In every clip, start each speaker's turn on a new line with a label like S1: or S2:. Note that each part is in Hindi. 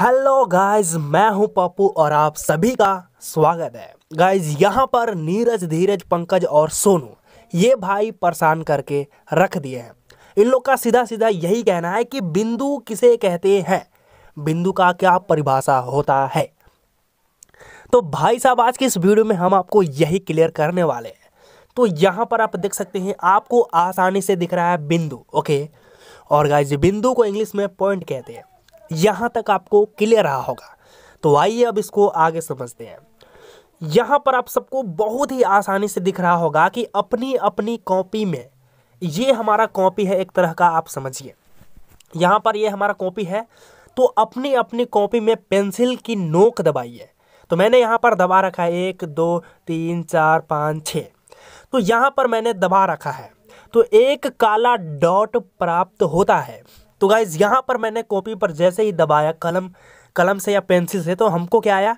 S1: हेलो गाइस मैं हूं पप्पू और आप सभी का स्वागत है गाइस यहां पर नीरज धीरज पंकज और सोनू ये भाई परेशान करके रख दिए हैं इन लोग का सीधा सीधा यही कहना है कि बिंदु किसे कहते हैं बिंदु का क्या परिभाषा होता है तो भाई साहब आज की इस वीडियो में हम आपको यही क्लियर करने वाले हैं तो यहाँ पर आप देख सकते हैं आपको आसानी से दिख रहा है बिंदु ओके और गाइज बिंदु को इंग्लिश में पॉइंट कहते हैं यहाँ तक आपको क्लियर रहा होगा तो आइए अब इसको आगे समझते हैं यहाँ पर आप सबको बहुत ही आसानी से दिख रहा होगा कि अपनी अपनी कॉपी में ये हमारा कॉपी है एक तरह का आप समझिए यहाँ पर ये हमारा कॉपी है तो अपनी अपनी कॉपी में पेंसिल की नोक दबाइए तो मैंने यहाँ पर दबा रखा है एक दो तीन चार पाँच छः तो यहाँ पर मैंने दबा रखा है तो एक काला डॉट प्राप्त होता है तो गाइज़ यहाँ पर मैंने कॉपी पर जैसे ही दबाया कलम कलम से या पेंसिल से तो हमको क्या आया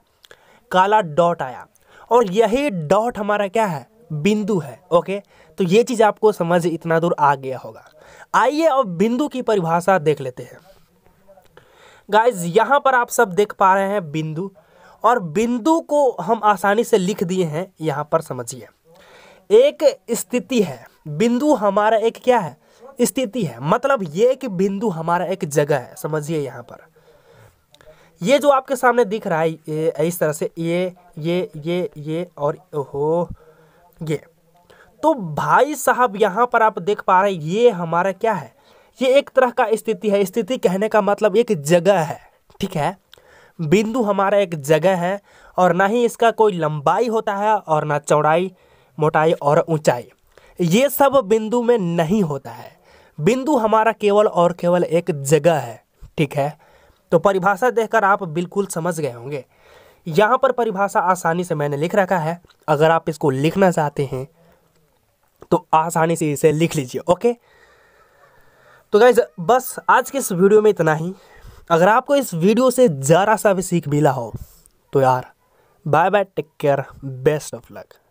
S1: काला डॉट आया और यही डॉट हमारा क्या है बिंदु है ओके तो ये चीज़ आपको समझ इतना दूर आ गया होगा आइए अब बिंदु की परिभाषा देख लेते हैं गाइज यहाँ पर आप सब देख पा रहे हैं बिंदु और बिंदु को हम आसानी से लिख दिए हैं यहाँ पर समझिए एक स्थिति है बिंदु हमारा एक क्या है स्थिति है मतलब ये एक बिंदु हमारा एक जगह है समझिए यहाँ पर ये जो आपके सामने दिख रहा है इस तरह से ये ये ये ये और हो ये तो भाई साहब यहाँ पर आप देख पा रहे हैं ये हमारा क्या है ये एक तरह का स्थिति है स्थिति कहने का मतलब एक जगह है ठीक है बिंदु हमारा एक जगह है और ना ही इसका कोई लंबाई होता है और ना चौड़ाई मोटाई और ऊंचाई ये सब बिंदु में नहीं होता है बिंदु हमारा केवल और केवल एक जगह है ठीक है तो परिभाषा देखकर आप बिल्कुल समझ गए होंगे यहाँ पर परिभाषा आसानी से मैंने लिख रखा है अगर आप इसको लिखना चाहते हैं तो आसानी से इसे लिख लीजिए ओके तो गाइज बस आज के इस वीडियो में इतना ही अगर आपको इस वीडियो से ज़रा सा भी सीख मिला हो तो यार bye bye take care best of luck